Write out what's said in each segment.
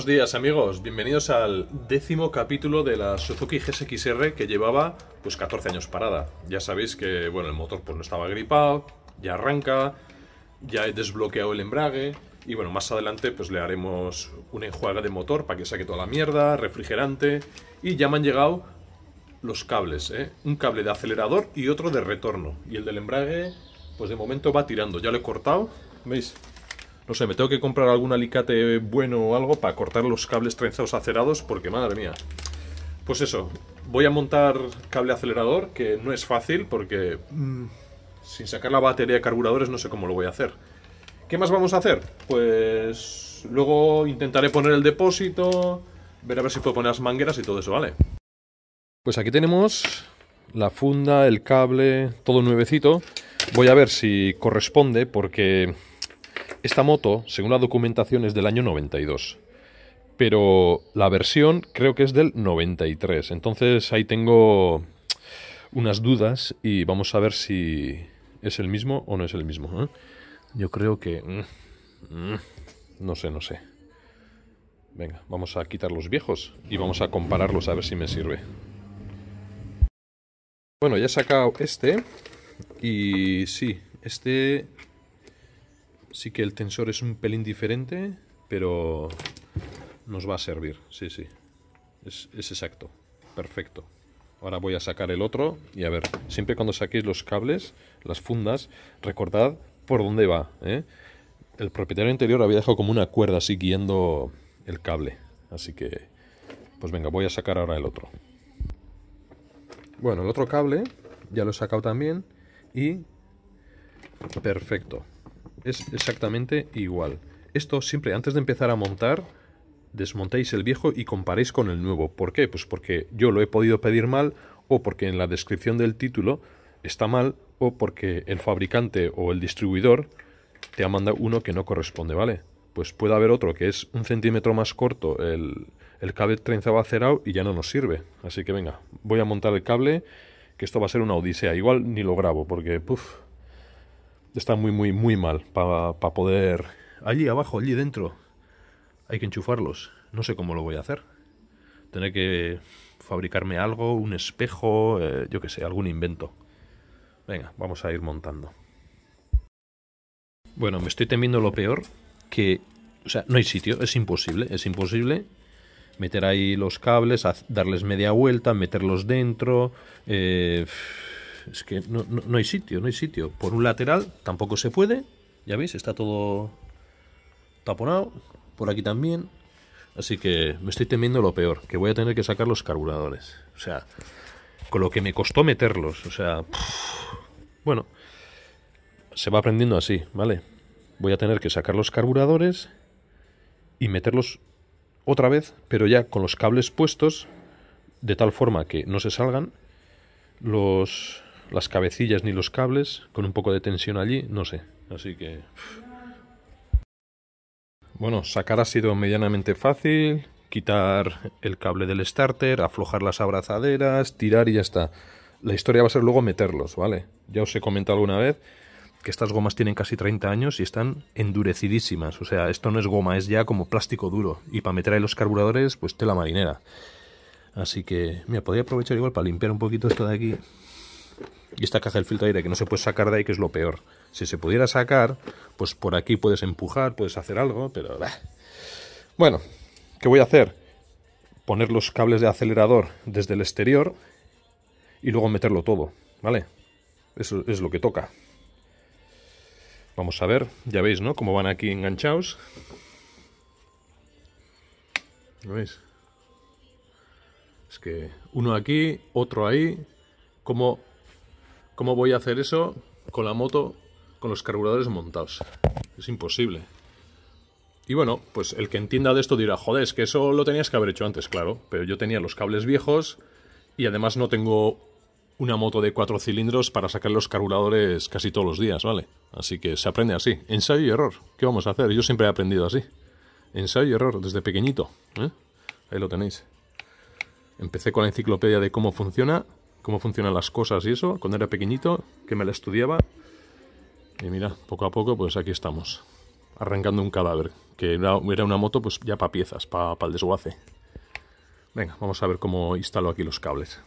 Buenos días amigos, bienvenidos al décimo capítulo de la Suzuki GSXR que llevaba pues 14 años parada. Ya sabéis que bueno, el motor pues no estaba gripado, ya arranca, ya he desbloqueado el embrague y bueno, más adelante pues le haremos una enjuague de motor para que saque toda la mierda, refrigerante y ya me han llegado los cables, ¿eh? un cable de acelerador y otro de retorno y el del embrague pues de momento va tirando, ya lo he cortado, ¿veis? No sé, me tengo que comprar algún alicate bueno o algo para cortar los cables trenzados acerados porque madre mía. Pues eso, voy a montar cable acelerador, que no es fácil porque mm, sin sacar la batería de carburadores no sé cómo lo voy a hacer. ¿Qué más vamos a hacer? Pues luego intentaré poner el depósito, ver a ver si puedo poner las mangueras y todo eso, ¿vale? Pues aquí tenemos la funda, el cable, todo nuevecito. Voy a ver si corresponde porque esta moto, según la documentación, es del año 92. Pero la versión creo que es del 93. Entonces ahí tengo unas dudas y vamos a ver si es el mismo o no es el mismo. ¿eh? Yo creo que... Mm, mm, no sé, no sé. Venga, vamos a quitar los viejos y vamos a compararlos a ver si me sirve. Bueno, ya he sacado este. Y sí, este sí que el tensor es un pelín diferente, pero nos va a servir, sí, sí. Es, exacto, perfecto. Ahora voy a sacar el otro y a ver, siempre cuando saquéis los cables, las fundas, recordad por dónde va. ¿eh? El propietario anterior había dejado como una cuerda así guiando el cable. Así que, pues venga, voy a sacar ahora el otro. Bueno, el otro cable ya lo he sacado también y perfecto es exactamente igual. Esto siempre antes de empezar a montar, desmontéis el viejo y comparéis con el nuevo. ¿Por qué? Pues porque yo lo he podido pedir mal o porque en la descripción del título está mal o porque el fabricante o el distribuidor te ha mandado uno que no corresponde, ¿vale? Pues puede haber otro que es un centímetro más corto el, el cable va cerado y ya no nos sirve. Así que venga, voy a montar el cable, que esto va a ser una odisea. Igual ni lo grabo porque, puff, está muy, muy, muy mal para poder... Allí abajo, allí dentro, hay que enchufarlos. No sé cómo lo voy a hacer. Tendré que fabricarme algo, un espejo, eh, yo qué sé, algún invento. Venga, vamos a ir montando. Bueno, me estoy temiendo lo peor, que... O sea, no hay sitio, es imposible, es imposible meter ahí los cables, darles media vuelta, meterlos dentro. Eh, es que no, hay sitio, no hay sitio. Por un lateral tampoco se puede, ya veis, está todo taponado, por aquí también. Así que me estoy temiendo lo peor, que voy a tener que sacar los carburadores. O sea, con lo que me costó meterlos, o sea... bueno, se va aprendiendo así, ¿vale? Voy a tener que sacar los carburadores y meterlos otra vez, pero ya con los cables puestos, de tal forma que no se salgan los las cabecillas ni los cables, con un poco de tensión allí, no sé. Así que... Bueno, sacar ha sido medianamente fácil, quitar el cable del starter, aflojar las abrazaderas, tirar y ya está. La historia va a ser luego meterlos, ¿vale? Ya os he comentado alguna vez que estas gomas tienen casi 30 años y están endurecidísimas. O sea, esto no es goma, es ya como plástico duro. Y para meter ahí los carburadores, pues tela marinera. Así que, mira, podría aprovechar igual para limpiar un poquito esto de aquí y esta caja del filtro de aire que no se puede sacar de ahí, que es lo peor. Si se pudiera sacar, pues por aquí puedes empujar, puedes hacer algo, pero... Bueno, ¿qué voy a hacer? Poner los cables de acelerador desde el exterior y luego meterlo todo, ¿vale? Eso es lo que toca. Vamos a ver, ya veis, ¿no? Cómo van aquí enganchados. ¿Lo veis? Es que uno aquí, otro ahí, como ¿Cómo voy a hacer eso con la moto con los carburadores montados? Es imposible. Y bueno, pues el que entienda de esto dirá, joder, es que eso lo tenías que haber hecho antes, claro, pero yo tenía los cables viejos y además no tengo una moto de cuatro cilindros para sacar los carburadores casi todos los días, ¿vale? Así que se aprende así, ensayo y error. ¿Qué vamos a hacer? Yo siempre he aprendido así. Ensayo y error desde pequeñito. ¿eh? Ahí lo tenéis. Empecé con la enciclopedia de cómo funciona cómo funcionan las cosas y eso, cuando era pequeñito, que me la estudiaba. Y mira, poco a poco, pues aquí estamos, arrancando un cadáver, que era, una moto pues ya para piezas, para pa el desguace. Venga, vamos a ver cómo instalo aquí los cables.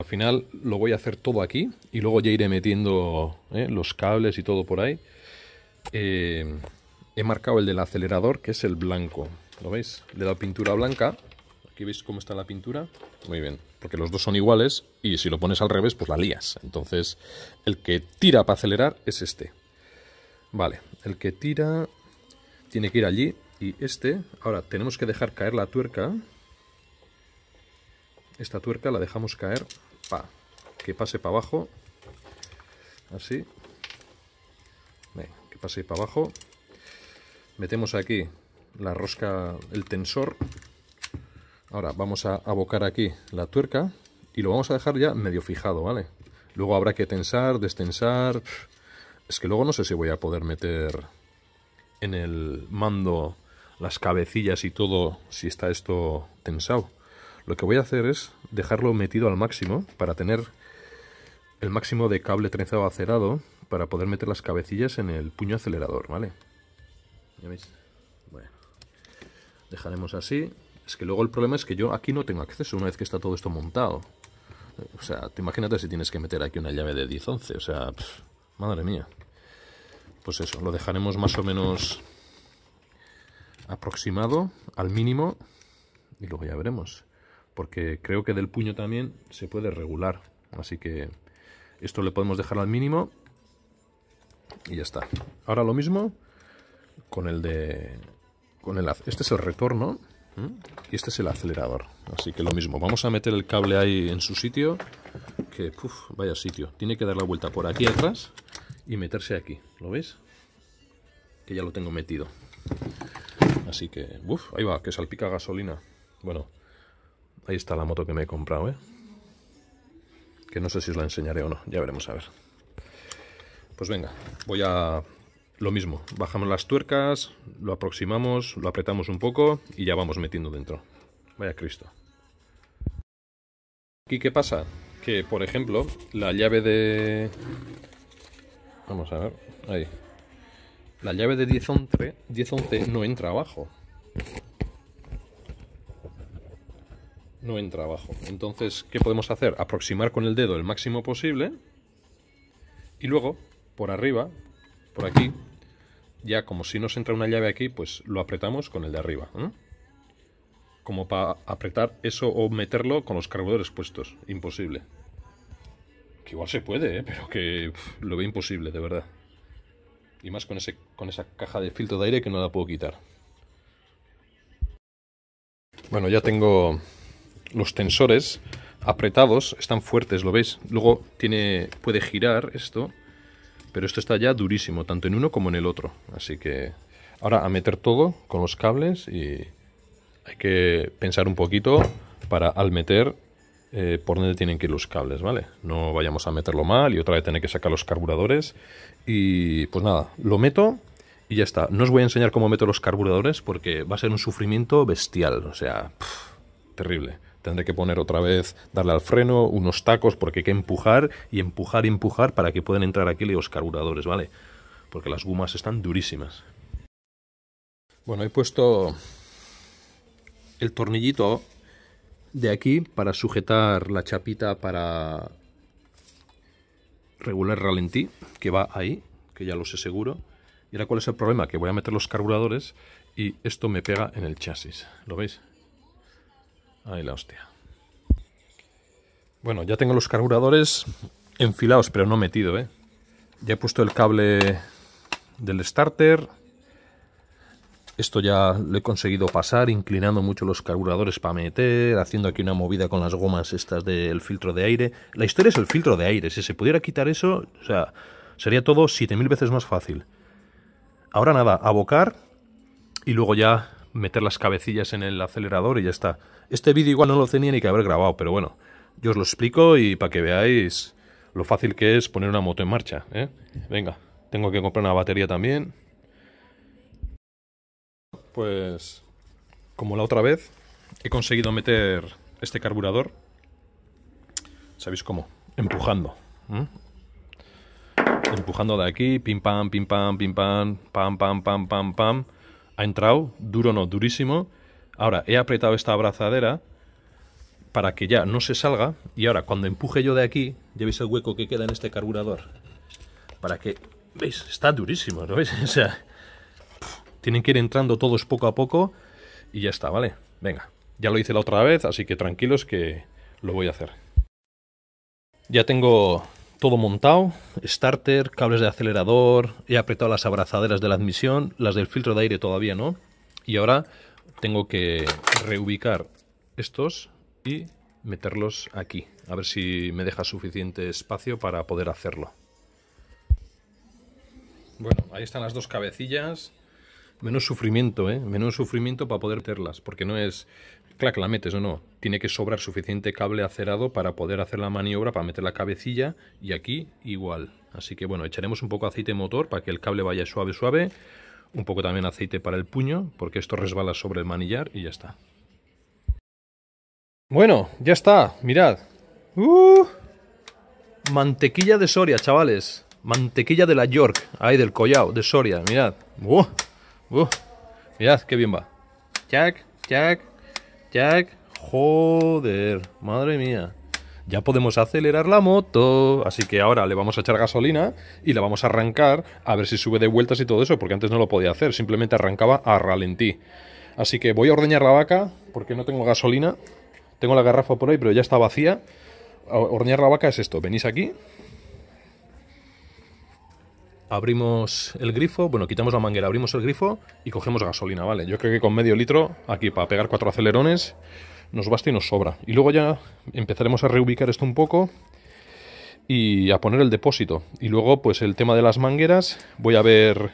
Al final lo voy a hacer todo aquí y luego ya iré metiendo eh, los cables y todo por ahí. Eh, he marcado el del acelerador, que es el blanco. ¿Lo veis? De la pintura blanca. Aquí veis cómo está la pintura. Muy bien. Porque los dos son iguales y si lo pones al revés, pues la lías. Entonces, el que tira para acelerar es este. Vale. El que tira tiene que ir allí. Y este, ahora tenemos que dejar caer la tuerca. Esta tuerca la dejamos caer. para Que pase para abajo. Así. que pase para abajo. Metemos aquí la rosca, el tensor. Ahora vamos a abocar aquí la tuerca y lo vamos a dejar ya medio fijado, ¿vale? Luego habrá que tensar, destensar... Es que luego no sé si voy a poder meter en el mando las cabecillas y todo si está esto tensado. Lo que voy a hacer es dejarlo metido al máximo para tener el máximo de cable trenzado acerado para poder meter las cabecillas en el puño acelerador, ¿vale? ¿Ya veis? Bueno, dejaremos así. Es que luego el problema es que yo aquí no tengo acceso una vez que está todo esto montado. O sea, te imagínate si tienes que meter aquí una llave de 10-11. O sea, madre mía. Pues eso, lo dejaremos más o menos aproximado al mínimo y luego ya veremos. Porque creo que del puño también se puede regular. Así que esto le podemos dejar al mínimo y ya está. Ahora lo mismo con el de... Con el, este es el retorno ¿Mm? y este es el acelerador. Así que lo mismo, vamos a meter el cable ahí en su sitio, que puf, vaya sitio. Tiene que dar la vuelta por aquí atrás y meterse aquí, ¿lo veis? Que ya lo tengo metido. Así que, uff, ahí va, que salpica gasolina. Bueno, ahí está la moto que me he comprado, ¿eh? Que no sé si os la enseñaré o no, ya veremos a ver. Pues venga, voy a lo mismo, bajamos las tuercas, lo aproximamos, lo apretamos un poco y ya vamos metiendo dentro. Vaya Cristo. ¿Y qué pasa? Que, por ejemplo, la llave de... Vamos a ver, ahí. La llave de 10, 11 no entra abajo. No entra abajo. Entonces, ¿qué podemos hacer? Aproximar con el dedo el máximo posible. Y luego, por arriba, por aquí, ya como si nos entra una llave aquí, pues lo apretamos con el de arriba. ¿eh? Como para apretar eso o meterlo con los cargadores puestos. Imposible. Que igual se puede, ¿eh? pero que lo veo imposible, de verdad. Y más con, ese, con esa caja de filtro de aire que no la puedo quitar. Bueno, ya tengo los tensores apretados. Están fuertes, ¿lo veis? Luego tiene, puede girar esto pero esto está ya durísimo, tanto en uno como en el otro. Así que ahora a meter todo con los cables y hay que pensar un poquito para al meter eh, por dónde tienen que ir los cables, ¿vale? No vayamos a meterlo mal y otra vez tener que sacar los carburadores. Y pues nada, lo meto y ya está. No os voy a enseñar cómo meto los carburadores porque va a ser un sufrimiento bestial, o sea, terrible. Tendré que poner otra vez, darle al freno, unos tacos, porque hay que empujar y empujar y empujar para que puedan entrar aquí los carburadores, ¿vale? Porque las gumas están durísimas. Bueno, he puesto el tornillito de aquí para sujetar la chapita para regular ralentí, que va ahí, que ya lo sé seguro. ¿Y ahora cuál es el problema? Que voy a meter los carburadores y esto me pega en el chasis. ¿Lo veis? Ahí la hostia. Bueno, ya tengo los carburadores enfilados, pero no metido, ¿eh? Ya he puesto el cable del starter. Esto ya lo he conseguido pasar inclinando mucho los carburadores para meter, haciendo aquí una movida con las gomas estas del filtro de aire. La historia es el filtro de aire. Si se pudiera quitar eso, o sea, sería todo 7000 veces más fácil. Ahora nada, abocar y luego ya meter las cabecillas en el acelerador y ya está. Este vídeo igual no lo tenía ni que haber grabado, pero bueno, yo os lo explico y para que veáis lo fácil que es poner una moto en marcha. ¿eh? Venga, tengo que comprar una batería también. Pues, como la otra vez, he conseguido meter este carburador. ¿Sabéis cómo? Empujando. Empujando de aquí, pim pam, pim pam, pim pam, pam pam pam pam pam ha entrado, duro no, durísimo. Ahora he apretado esta abrazadera para que ya no se salga y ahora cuando empuje yo de aquí, ya veis el hueco que queda en este carburador. Para que, veis, está durísimo, ¿no veis? O sea, tienen que ir entrando todos poco a poco y ya está, ¿vale? Venga, ya lo hice la otra vez, así que tranquilos que lo voy a hacer. Ya tengo todo montado, starter, cables de acelerador, he apretado las abrazaderas de la admisión, las del filtro de aire todavía no, y ahora tengo que reubicar estos y meterlos aquí, a ver si me deja suficiente espacio para poder hacerlo. Bueno, ahí están las dos cabecillas menos sufrimiento, ¿eh? menos sufrimiento para poder meterlas, porque no es, clac, la metes o no, tiene que sobrar suficiente cable acerado para poder hacer la maniobra, para meter la cabecilla y aquí igual. Así que bueno, echaremos un poco de aceite motor para que el cable vaya suave, suave, un poco también aceite para el puño, porque esto resbala sobre el manillar y ya está. Bueno, ya está, mirad. Uh, mantequilla de Soria, chavales. Mantequilla de la York, ahí del collao, de Soria, mirad. Uh. Uh, mirad qué bien va. Jack, Jack, Jack. Joder, madre mía. Ya podemos acelerar la moto. Así que ahora le vamos a echar gasolina y la vamos a arrancar a ver si sube de vueltas y todo eso, porque antes no lo podía hacer. Simplemente arrancaba a ralentí. Así que voy a ordeñar la vaca porque no tengo gasolina. Tengo la garrafa por ahí, pero ya está vacía. Ordeñar la vaca es esto. Venís aquí, abrimos el grifo, bueno, quitamos la manguera, abrimos el grifo y cogemos gasolina, ¿vale? Yo creo que con medio litro, aquí para pegar cuatro acelerones, nos basta y nos sobra. Y luego ya empezaremos a reubicar esto un poco y a poner el depósito. Y luego, pues el tema de las mangueras, voy a ver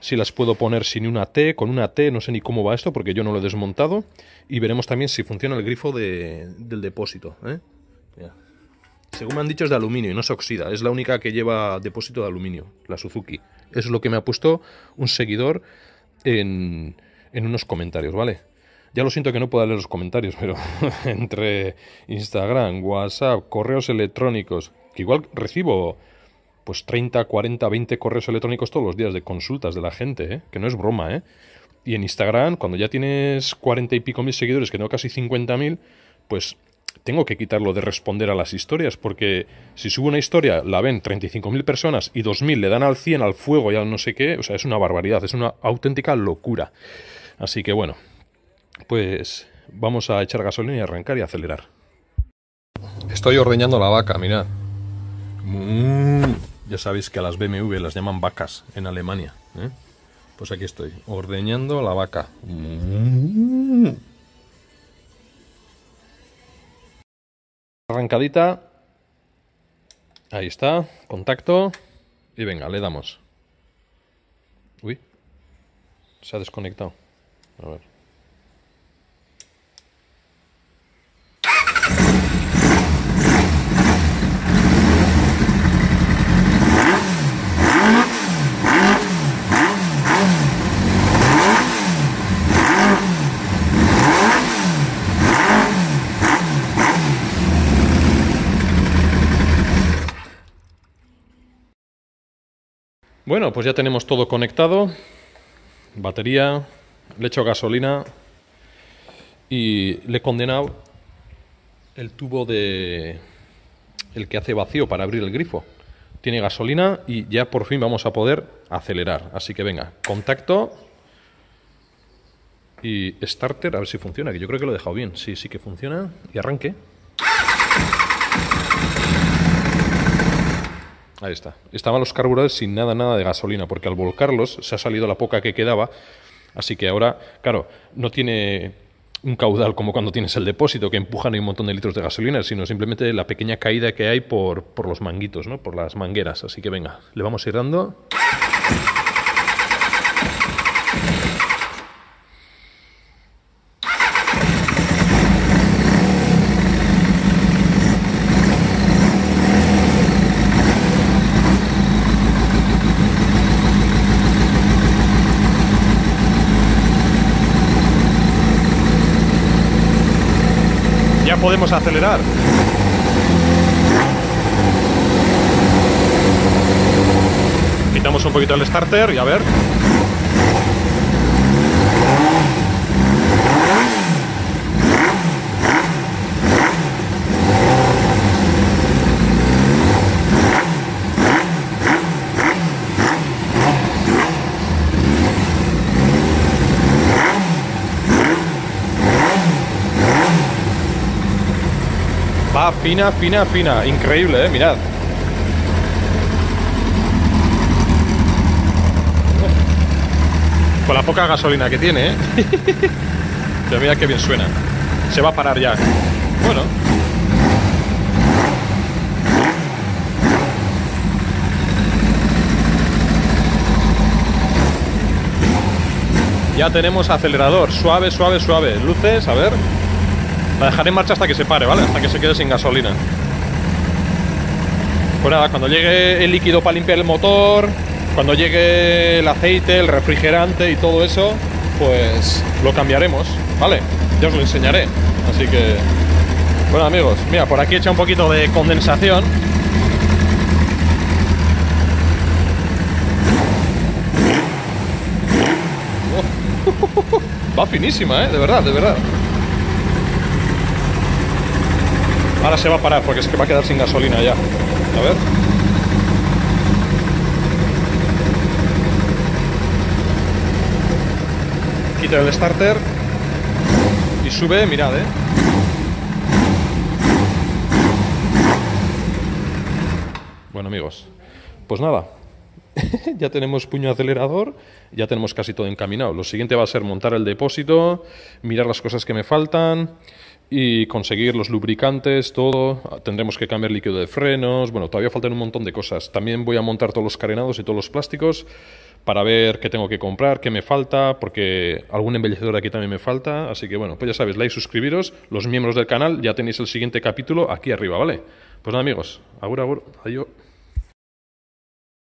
si las puedo poner sin una T, con una T, no sé ni cómo va esto porque yo no lo he desmontado. Y veremos también si funciona el grifo de, del depósito, ¿eh? Según me han dicho es de aluminio y no se oxida. Es la única que lleva depósito de aluminio, la Suzuki. Es lo que me ha puesto un seguidor en, en unos comentarios, ¿vale? Ya lo siento que no pueda leer los comentarios, pero entre Instagram, WhatsApp, correos electrónicos, que igual recibo pues 30, 40, 20 correos electrónicos todos los días de consultas de la gente, ¿eh? que no es broma, ¿eh? Y en Instagram, cuando ya tienes 40 y pico mil seguidores, que tengo casi 50 mil, pues tengo que quitarlo de responder a las historias, porque si subo una historia, la ven 35.000 personas y 2.000 le dan al 100, al fuego y al no sé qué, o sea, es una barbaridad, es una auténtica locura. Así que bueno, pues vamos a echar gasolina y arrancar y acelerar. Estoy ordeñando la vaca, mirad. Mm, ya sabéis que a las BMW las llaman vacas en Alemania. ¿eh? Pues aquí estoy, ordeñando la vaca. ¡Mmm! Arrancadita. Ahí está. Contacto. Y venga, le damos. Uy. Se ha desconectado. A ver. Bueno, pues ya tenemos todo conectado. Batería, le echo gasolina y le he condenado el tubo de el que hace vacío para abrir el grifo. Tiene gasolina y ya por fin vamos a poder acelerar. Así que venga, contacto y starter, a ver si funciona, que yo creo que lo he dejado bien. Sí, sí que funciona y arranque. Ahí está. Estaban los carburadores sin nada, nada de gasolina, porque al volcarlos se ha salido la poca que quedaba. Así que ahora, claro, no tiene un caudal como cuando tienes el depósito que empujan un montón de litros de gasolina, sino simplemente la pequeña caída que hay por, por los manguitos, ¿no? por las mangueras. Así que venga, le vamos a ir dando. podemos acelerar. Quitamos un poquito el starter y a ver. Fina, fina, fina. Increíble, ¿eh? Mirad. Con la poca gasolina que tiene, ¿eh? Pero mirad qué bien suena. Se va a parar ya. Bueno. Ya tenemos acelerador. Suave, suave, suave. Luces, a ver. La dejaré en marcha hasta que se pare, ¿vale? Hasta que se quede sin gasolina. Pues nada, cuando llegue el líquido para limpiar el motor, cuando llegue el aceite, el refrigerante y todo eso, pues lo cambiaremos, ¿vale? Ya os lo enseñaré. Así que... Bueno amigos, mira, por aquí he echa un poquito de condensación va finísima, ¿eh? De verdad, de verdad. Ahora se va a parar porque es que va a quedar sin gasolina ya. A ver. Quita el starter y sube, mirad, eh. Bueno amigos, pues nada, ya tenemos puño acelerador, ya tenemos casi todo encaminado. Lo siguiente va a ser montar el depósito, mirar las cosas que me faltan y conseguir los lubricantes, todo. Tendremos que cambiar líquido de frenos. Bueno, todavía faltan un montón de cosas. También voy a montar todos los carenados y todos los plásticos para ver qué tengo que comprar, qué me falta, porque algún embellecedor aquí también me falta. Así que bueno, pues ya sabéis, like, suscribiros, los miembros del canal, ya tenéis el siguiente capítulo aquí arriba, ¿vale? Pues nada amigos, agur, agur, adiós.